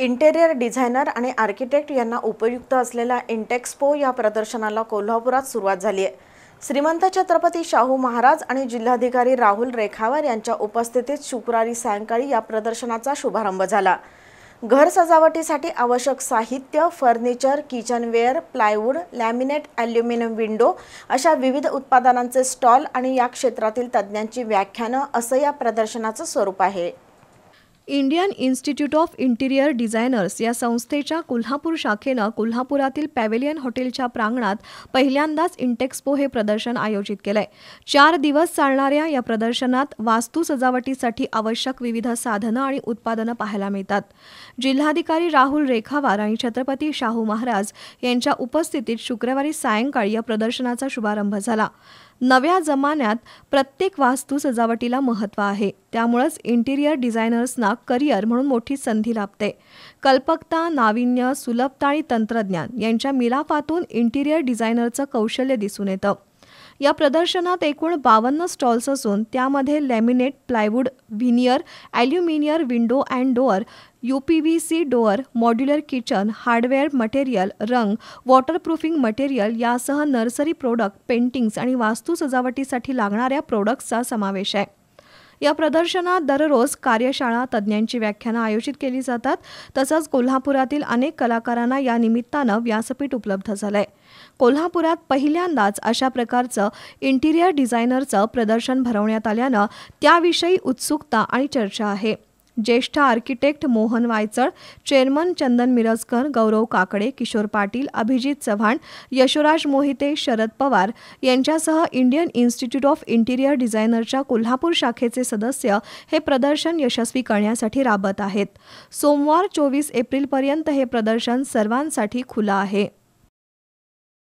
interior designer आणि architect यांना उपयुक्त असलेल्या इंटेक्सपो या प्रदर्शनाला कोल्हापुरात सुरुवात झाली आहे श्रीमंत छत्रपती शाहू महाराज आणि जिल्हाधिकारी राहुल रेखावर यांच्या उपस्थितीत शुक्रवारी सायंकाळी या प्रदर्शनाचा शुभारंभ झाला घर सजावटीसाठी आवश्यक साहित्य furniture kitchenware plywood laminate aluminium window अशा विविध उत्पादनांचे स्टॉल आणि या क्षेत्रातील तज्ज्ञांची व्याख्यानं असं या प्रदर्शनाचं स्वरूप आहे Indian Institute of Interior Designers या संस्थेच्या कोल्हापूर शाखेनं कोल्हापुरातील पॅव्हेलियन हॉटेलच्या प्रांगणात पहिल्यांदाच इंटेक्सपो हे प्रदर्शन आयोजित केलंय चार दिवस चालणाऱ्या या प्रदर्शनात वास्तू सजावटीसाठी आवश्यक विविध साधनं आणि उत्पादनं पाहायला मिळतात जिल्हाधिकारी राहुल रेखावार आणि छत्रपती शाहू महाराज यांच्या उपस्थितीत शुक्रवारी सायंकाळी या प्रदर्शनाचा शुभारंभ झाला नव्या जमान्यात प्रत्येक वास्तू सजावटीला महत्त्व आहे त्यामुळंच इंटिरियर डिझायनर्सना करियर म्हणून मोठी संधी लाभते कल्पकता नाविन्य सुलभता आणि तंत्रज्ञान यांच्या मिलाफातून इंटिरियर डिझायनरचं कौशल्य दिसून येतं या प्रदर्शनात एकूण बावन्न स्टॉल्स असून त्यामध्ये laminate plywood veneer aluminium window and door U P V C door modular kitchen hardware material रंग वॉटरप्रूफिंग मटेरियल यासह नर्सरी प्रोडक्ट पेंटिंग्स आणि वास्तू सजावटीसाठी लागणाऱ्या प्रोडक्ट्सचा समावेश आहे या प्रदर्शनात दररोज कार्यशाळा तज्ज्ञांची व्याख्यानं आयोजित केली जातात तसंच कोल्हापुरातील अनेक कलाकारांना या निमित्तानं व्यासपीठ उपलब्ध झालंय कोल्हापुरात पहिल्यांदाच अशा प्रकारचं इंटिरियर डिझायनरचं प्रदर्शन भरवण्यात आल्यानं त्याविषयी उत्सुकता आणि चर्चा आहे ज्येष्ठ आर्किटेक्ट मोहन वायचळ चेअरमन चंदन मिरजकर गौरव काकडे किशोर पाटील अभिजित चव्हाण यशोराज मोहिते शरद पवार यांच्यासह इंडियन इन्स्टिट्यूट ऑफ इंटिरियर डिझायनरच्या कोल्हापूर शाखेचे सदस्य हे प्रदर्शन यशस्वी करण्यासाठी राबत आहेत सोमवार चोवीस एप्रिलपर्यंत हे प्रदर्शन सर्वांसाठी खुलं आहे